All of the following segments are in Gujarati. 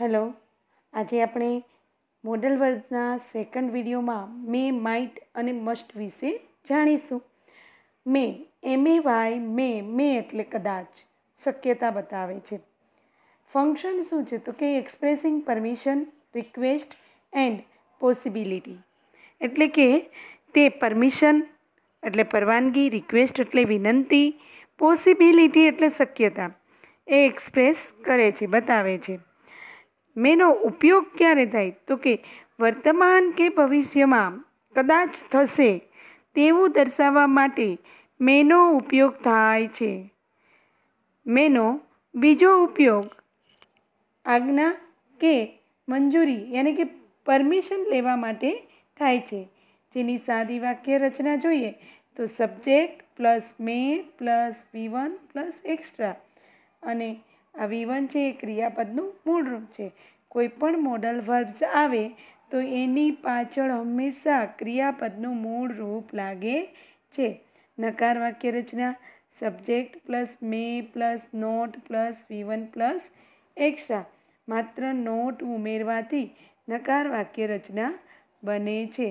હેલો આજે આપણે મોડલ વર્ગના સેકન્ડ વિડીયોમાં મે માઇટ અને મસ્ટ વિશે જાણીશું મે એમ એ વાય મે મે એટલે કદાચ શક્યતા બતાવે છે ફંક્શન શું છે તો કે expressing permission request and possibility એટલે કે તે પરમિશન એટલે પરવાનગી રિક્વેસ્ટ એટલે વિનંતી પોસિબિલિટી એટલે શક્યતા એ એક્સપ્રેસ કરે છે બતાવે છે મેનો ઉપયોગ ક્યારે થાય તો કે વર્તમાન કે ભવિષ્યમાં કદાચ થશે તેવું દર્શાવવા માટે મેનો ઉપયોગ થાય છે મેનો બીજો ઉપયોગ આજ્ઞા કે મંજૂરી યાની કે પરમિશન લેવા માટે થાય છે જેની સાદી વાક્ય રચના જોઈએ તો subject plus may plus V one plus extra અને આ વિવન છે એ ક્રિયાપદનું મૂળરૂપ છે કોઈ પણ મોડલ વર્બ્સ આવે તો એની પાછળ હંમેશા ક્રિયાપદનું મૂળ રૂપ લાગે છે નકાર વાક્ય રચના subject plus may plus not plus V one plus extra માત્ર નોટ ઉમેરવાથી નકાર વાક્ય રચના બને છે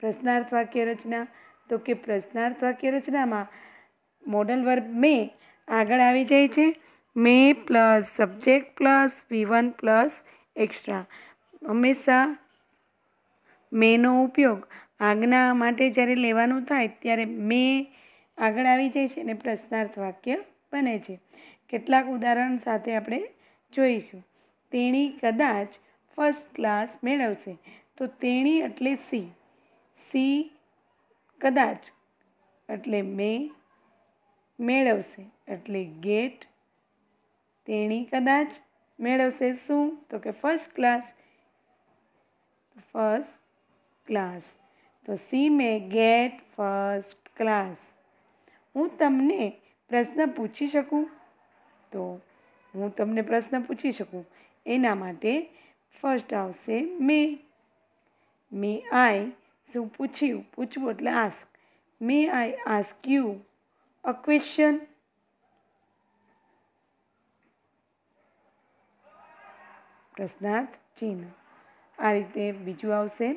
પ્રશ્નાર્થ વાક્ય રચના તો કે પ્રશ્નાર્થ વાક્ય રચનામાં મોડલ વર્બ મે આગળ આવી જાય છે may plus subject plus V one plus extra હંમેશા મેનો ઉપયોગ આજ્ઞા માટે જ્યારે લેવાનું થાય ત્યારે મે આગળ આવી જાય છે અને પ્રશ્નાર્થ વાક્ય બને છે કેટલાક ઉદાહરણ સાથે આપણે જોઈશું તેણી કદાચ ફર્સ્ટ ક્લાસ મેળવશે તો તેણી એટલે સી સી કદાચ એટલે મે મેળવશે એટલે ગેટ તેણી કદાચ મેળવશે શું તો કે ફર્સ્ટ ક્લાસ ફર્સ્ટ ક્લાસ તો she may get first class હું તમને પ્રશ્ન પૂછી શકું તો હું તમને પ્રશ્ન પૂછી શકું એના માટે ફર્સ્ટ આવશે મે મે આઈ શું પૂછ્યું પૂછવું એટલે ask may I ask you a question પ્રશ્નાર્થ ચિહ્ન આ રીતે બીજું આવશે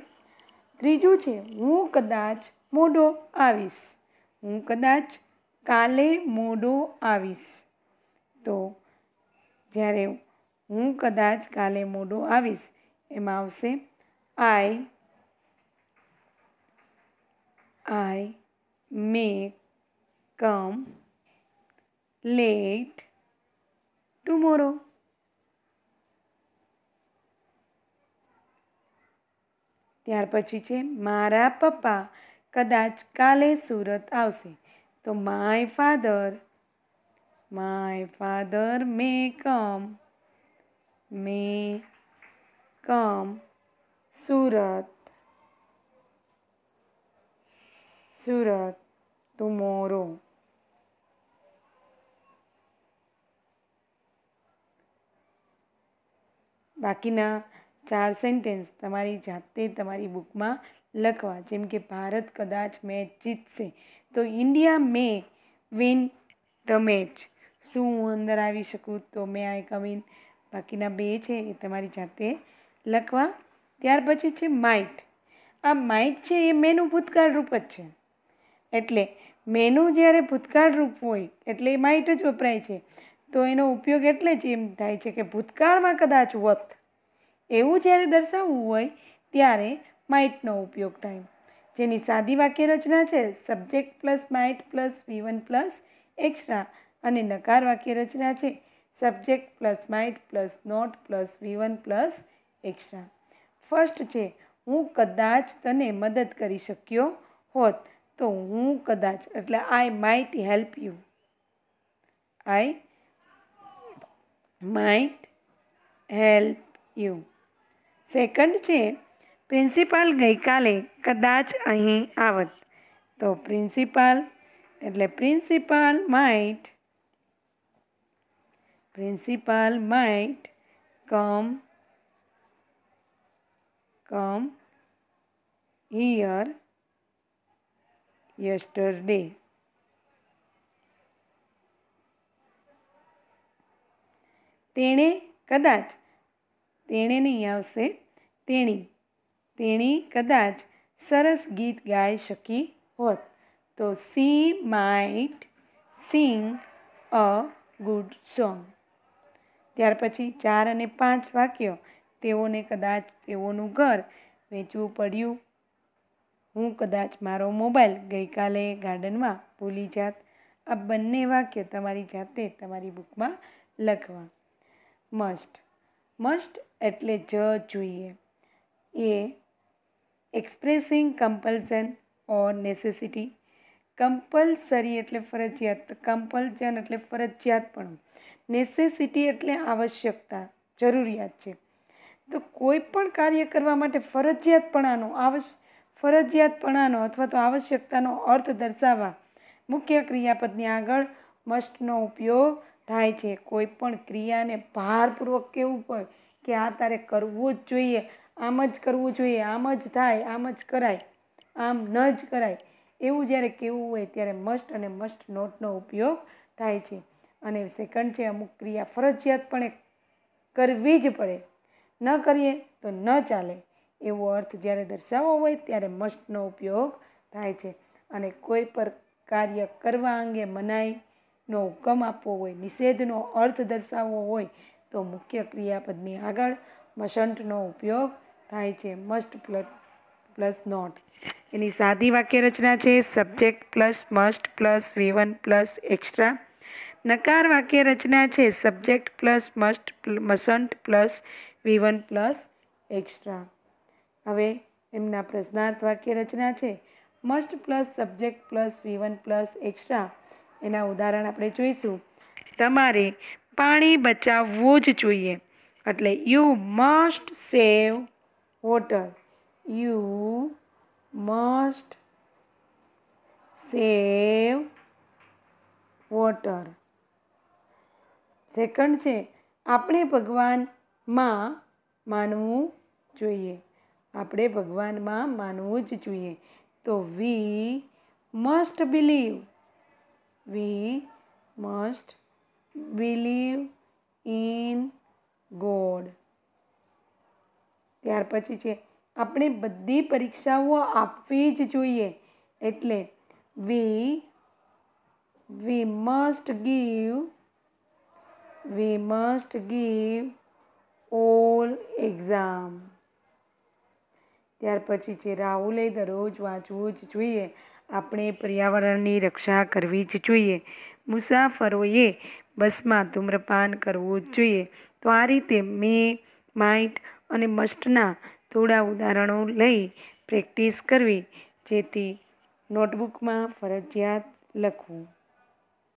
ત્રીજું છે હું કદાચ મોડો આવીશ હું કદાચ કાલે મોડો આવીશ તો જ્યારે હું કદાચ કાલે મોડો આવીશ એમાં આવશે આઈ આઈ મે કમ લેટ ટુમોરો ત્યાર પછી છે મારા પપ્પા કદાચ કાલે સુરત આવશે તો my father my father may come may come Surat Surat tomorrow બાકીના ચાર સેન્ટેન્સ તમારી જાતે તમારી બુકમાં લખવા જેમ કે ભારત કદાચ મેચ જીતશે તો India may win the match શું હું અંદર આવી શકું તો મે આઈ કમ ઇન બાકીના બે છે એ તમારી જાતે લખવા ત્યાર પછી છે માઇટ આ માઇટ છે એ મેનું ભૂતકાળ રૂપ જ છે એટલે મેનું જ્યારે ભૂતકાળ રૂપ હોય એટલે એ માઇટ જ વપરાય છે તો એનો ઉપયોગ એટલે જ એમ થાય છે કે ભૂતકાળમાં કદાચ વત એવું જ્યારે દર્શાવવું હોય ત્યારે માઇટનો ઉપયોગ થાય જેની સાદી વાક્ય રચના છે subject plus might plus V plus extra અને નકાર વાક્ય રચના છે subject plus might plus not plus V plus extra first છે હું કદાચ તને મદદ કરી શક્યો હોત તો હું કદાચ એટલે I might help you I might help you second છે પ્રિન્સિપાલ ગઈકાલે કદાચ અહીં આવત તો પ્રિન્સિપાલ એટલે principal might principal might come come here yesterday તેણે કદાચ તેણે નહીં આવશે તેણી તેણી કદાચ સરસ ગીત ગાઈ શકી હોત તો she might sing a good song ત્યાર પછી ચાર અને પાંચ વાક્યો તેઓને કદાચ તેઓનું ઘર વેચવું પડ્યું હું કદાચ મારો મોબાઈલ ગઈકાલે ગાર્ડનમાં ભૂલી જાત આ બંને વાક્ય તમારી જાતે તમારી બુકમાં લખવા મસ્ટ મસ્ટ એટલે જ જોઈએ એ expressing compulsion or necessity compulsory એટલે ફરજિયાત કમ્પલ્સન એટલે ફરજિયાત પણ નેસેસિટી એટલે આવશ્યકતા જરૂરિયાત છે તો કોઈ પણ કાર્ય કરવા માટે ફરજિયાતપણાનો આવશ્ય ફરજિયાતપણાનો અથવા તો આવશ્યકતાનો અર્થ દર્શાવવા મુખ્ય ક્રિયાપદની આગળ મસ્ટનો ઉપયોગ થાય છે કોઈ પણ ક્રિયાને ભારપૂર્વક કેવું હોય કે આ તારે કરવું જ જોઈએ આમ જ કરવું જોઈએ આમ જ થાય આમ જ કરાય આમ ન જ કરાય એવું જ્યારે કહેવું હોય ત્યારે મસ્ટ અને મસ્ટ નોટનો ઉપયોગ થાય છે અને સેકન્ડ છે અમુક ક્રિયા ફરજિયાતપણે કરવી જ પડે ન કરીએ તો ન ચાલે એવો અર્થ જ્યારે દર્શાવવો હોય ત્યારે મસ્ટનો ઉપયોગ થાય છે અને કોઈ પર કાર્ય કરવા અંગે મનાઈનો હુકમ આપવો હોય નિષેધનો અર્થ દર્શાવવો હોય તો મુખ્ય ક્રિયાપદની આગળ મસન્ટનો ઉપયોગ થાય છે મસ્ટ પ્લસ પ્લસ નોટ એની સાદી વાક્ય રચના છે subject plus must plus V one plus extra નકાર વાક્ય રચના છે subject plus must must plus V one plus extra હવે એમના પ્રશ્નાર્થ વાક્ય રચના છે must plus subject plus V one plus extra એના ઉદાહરણ આપણે જોઈશું તમારે પાણી બચાવવું જ જોઈએ એટલે you must save water you must save water second છે આપણે ભગવાનમાં માનવું જોઈએ આપણે ભગવાનમાં માનવું જ જોઈએ તો we must believe we must believe in God ત્યાર પછી છે આપણે બધી પરીક્ષાઓ આપવી જ જોઈએ એટલે we we must give we must give all exam ત્યાર પછી છે રાહુલે દરરોજ વાંચવું જ જોઈએ આપણે પર્યાવરણની રક્ષા કરવી જ જોઈએ મુસાફરોએ બસમાં ધૂમ્રપાન કરવું જ જોઈએ તો આ રીતે મેં માઇટ અને મસ્ટના થોડા ઉદાહરણો લઈ પ્રેક્ટિસ કરવી જેથી નોટબુકમાં ફરજિયાત લખવું